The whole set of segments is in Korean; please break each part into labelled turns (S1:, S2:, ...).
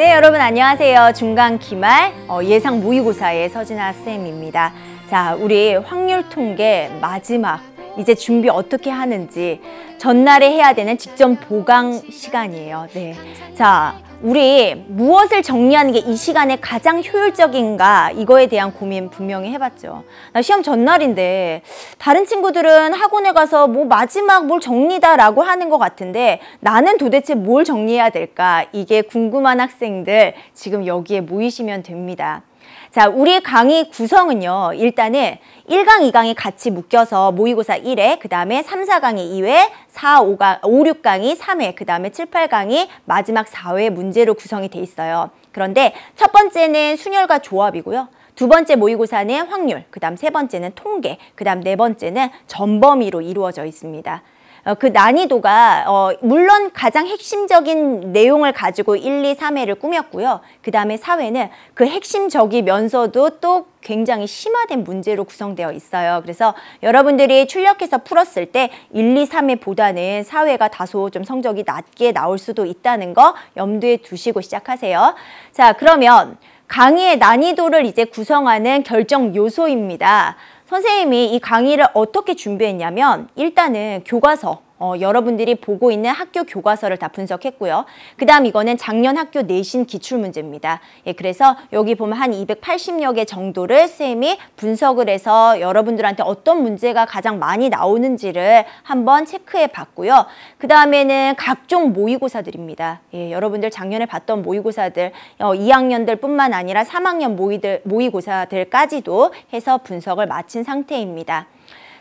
S1: 네, 여러분 안녕하세요. 중간 기말 어, 예상 모의고사의 서진아 쌤입니다. 자, 우리 확률 통계 마지막 이제 준비 어떻게 하는지 전날에 해야 되는 직전 보강 시간이에요. 네. 자, 우리 무엇을 정리하는 게 이 시간에 가장 효율적인가 이거에 대한 고민 분명히 해봤죠. 나 시험 전날인데 다른 친구들은 학원에 가서 뭐 마지막 뭘 정리다라고 하는 것 같은데 나는 도대체 뭘 정리해야 될까 이게 궁금한 학생들 지금 여기에 모이시면 됩니다. 자, 우리 강의 구성은요. 일단은 1강, 2강이 같이 묶여서 모의고사 1회, 그 다음에 3, 4강이 2회, 4, 5강, 5, 6강이 3회, 그 다음에 7, 8강이 마지막 4회 문제로 구성이 돼 있어요. 그런데 첫 번째는 순열과 조합이고요. 두 번째 모의고사는 확률, 그 다음 세 번째는 통계, 그 다음 네 번째는 전범위로 이루어져 있습니다. 어, 그 난이도가 어, 물론 가장 핵심적인 내용을 가지고 1, 2, 3회를 꾸몄고요. 그 다음에 4회는 그 핵심적이면서도 또 굉장히 심화된 문제로 구성되어 있어요. 그래서 여러분들이 출력해서 풀었을 때 1, 2, 3회보다는 4회가 다소 좀 성적이 낮게 나올 수도 있다는 거 염두에 두시고 시작하세요. 자 그러면 강의의 난이도를 이제 구성하는 결정 요소입니다. 선생님이 이 강의를 어떻게 준비했냐면 일단은 교과서 어, 여러분들이 보고 있는 학교 교과서를 다 분석했고요. 그 다음 이거는 작년 학교 내신 기출문제입니다. 예, 그래서 여기 보면 한 280여 개 정도를 쌤이 분석을 해서 여러분들한테 어떤 문제가 가장 많이 나오는지를 한번 체크해 봤고요. 그 다음에는 각종 모의고사들입니다. 예, 여러분들 작년에 봤던 모의고사들 어, 2학년들 뿐만 아니라 3학년 모의들, 모의고사들까지도 해서 분석을 마친 상태입니다.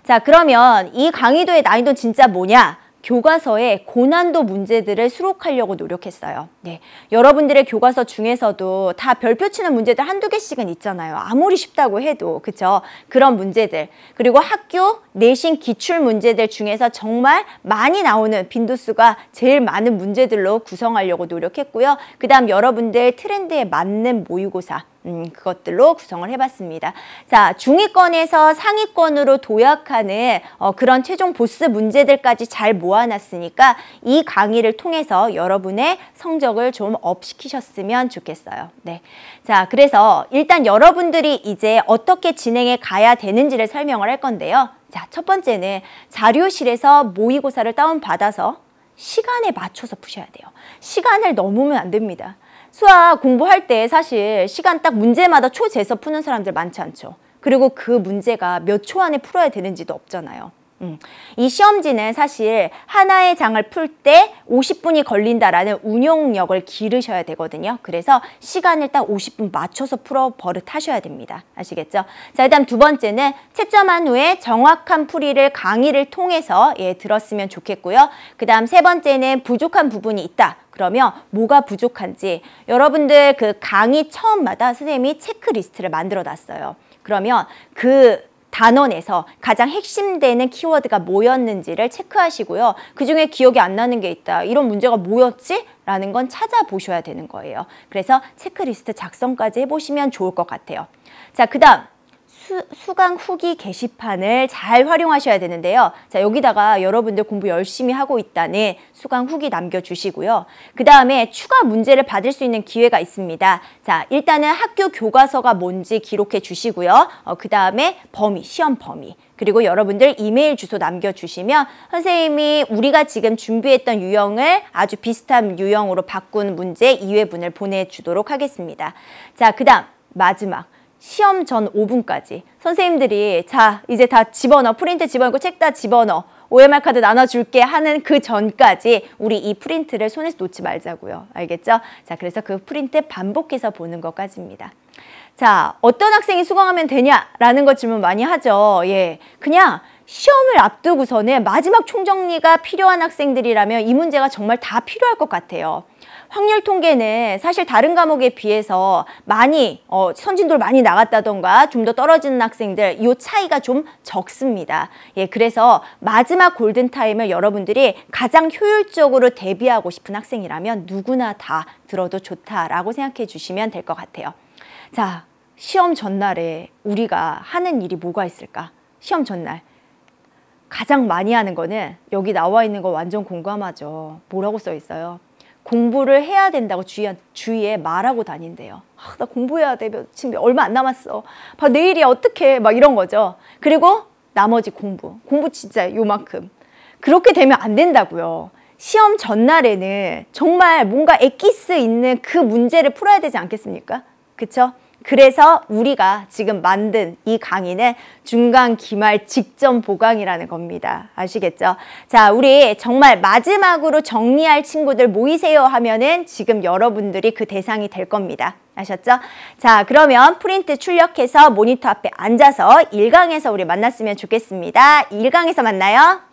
S1: 자, 그러면 이 강의도의 난이도 진짜 뭐냐? 교과서에 고난도 문제들을 수록하려고 노력했어요. 네. 여러분들의 교과서 중에서도 다 별표 치는 문제들 한두 개씩은 있잖아요. 아무리 쉽다고 해도. 그쵸? 그런 문제들. 그리고 학교 내신 기출 문제들 중에서 정말 많이 나오는 빈도수가 제일 많은 문제들로 구성하려고 노력했고요. 그 다음 여러분들 트렌드에 맞는 모의고사. 음, 그것들로 구성을 해봤습니다. 자, 중위권에서 상위권으로 도약하는 어, 그런 최종 보스 문제들까지 잘 모아놨으니까 이 강의를 통해서 여러분의 성적을 좀 업시키셨으면 좋겠어요. 네. 자, 그래서 일단 여러분들이 이제 어떻게 진행해 가야 되는지를 설명을 할 건데요. 자, 첫 번째는 자료실에서 모의고사를 다운받아서 시간에 맞춰서 푸셔야 돼요. 시간을 넘으면 안 됩니다. 수학 공부할 때 사실 시간 딱 문제마다 초재서 푸는 사람들 많지 않죠. 그리고 그 문제가 몇 초 안에 풀어야 되는지도 없잖아요. 음. 이 시험지는 사실 하나의 장을 풀 때 50분이 걸린다라는 운용력을 기르셔야 되거든요. 그래서 시간을 딱 50분 맞춰서 풀어 버릇 하셔야 됩니다. 아시겠죠? 자, 일단 두 번째는 채점한 후에 정확한 풀이를 강의를 통해서 예, 들었으면 좋겠고요. 그 다음 세 번째는 부족한 부분이 있다. 그러면 뭐가 부족한지 여러분들 그 강의 처음마다 선생님이 체크리스트를 만들어 놨어요. 그러면 그 단원에서 가장 핵심되는 키워드가 뭐였는지를 체크하시고요. 그중에 기억이 안 나는 게 있다. 이런 문제가 뭐였지? 라는 건 찾아보셔야 되는 거예요. 그래서 체크리스트 작성까지 해보시면 좋을 것 같아요. 자, 그 다음 수, 강 후기 게시판을 잘 활용하셔야 되는데요. 자 여기다가 여러분들 공부 열심히 하고 있다는 수강 후기 남겨주시고요. 그 다음에 추가 문제를 받을 수 있는 기회가 있습니다. 자 일단은 학교 교과서가 뭔지 기록해 주시고요. 어, 그 다음에 범위, 시험 범위. 그리고 여러분들 이메일 주소 남겨주시면 선생님이 우리가 지금 준비했던 유형을 아주 비슷한 유형으로 바꾼 문제 2회분을 보내주도록 하겠습니다. 자, 그 다음 마지막 시험 전 5분까지 선생님들이 자 이제 다 집어넣어 프린트 집어넣고 책 다 집어넣어 OMR 카드 나눠줄게 하는 그 전까지 우리 이 프린트를 손에서 놓지 말자고요. 알겠죠? 자 그래서 그 프린트 반복해서 보는 것까지입니다. 자 어떤 학생이 수강하면 되냐라는 거 질문 많이 하죠. 예, 그냥 시험을 앞두고서는 마지막 총정리가 필요한 학생들이라면 이 문제가 정말 다 필요할 것 같아요. 확률 통계는 사실 다른 과목에 비해서 많이 어, 선진도를 많이 나갔다던가 좀 더 떨어지는 학생들 이 차이가 좀 적습니다. 예, 그래서 마지막 골든타임을 여러분들이 가장 효율적으로 대비하고 싶은 학생이라면 누구나 다 들어도 좋다라고 생각해 주시면 될 것 같아요. 자, 시험 전날에 우리가 하는 일이 뭐가 있을까? 시험 전날 가장 많이 하는 거는 여기 나와 있는 거 완전 공감하죠. 뭐라고 써 있어요? 공부를 해야 된다고 주위에, 주위에 말하고 다닌대요. 아, 나 공부해야 돼. 지금 얼마 안 남았어. 봐, 내일이야. 어떡해. 막 이런 거죠. 그리고 나머지 공부. 공부 진짜 요만큼. 그렇게 되면 안 된다고요. 시험 전날에는 정말 뭔가 엑기스 있는 그 문제를 풀어야 되지 않겠습니까? 그렇죠 그래서 우리가 지금 만든 이 강의는 중간 기말 직전 보강이라는 겁니다. 아시겠죠? 자, 우리 정말 마지막으로 정리할 친구들 모이세요 하면은 지금 여러분들이 그 대상이 될 겁니다. 아셨죠? 자, 그러면 프린트 출력해서 모니터 앞에 앉아서 일강에서 우리 만났으면 좋겠습니다. 일강에서 만나요.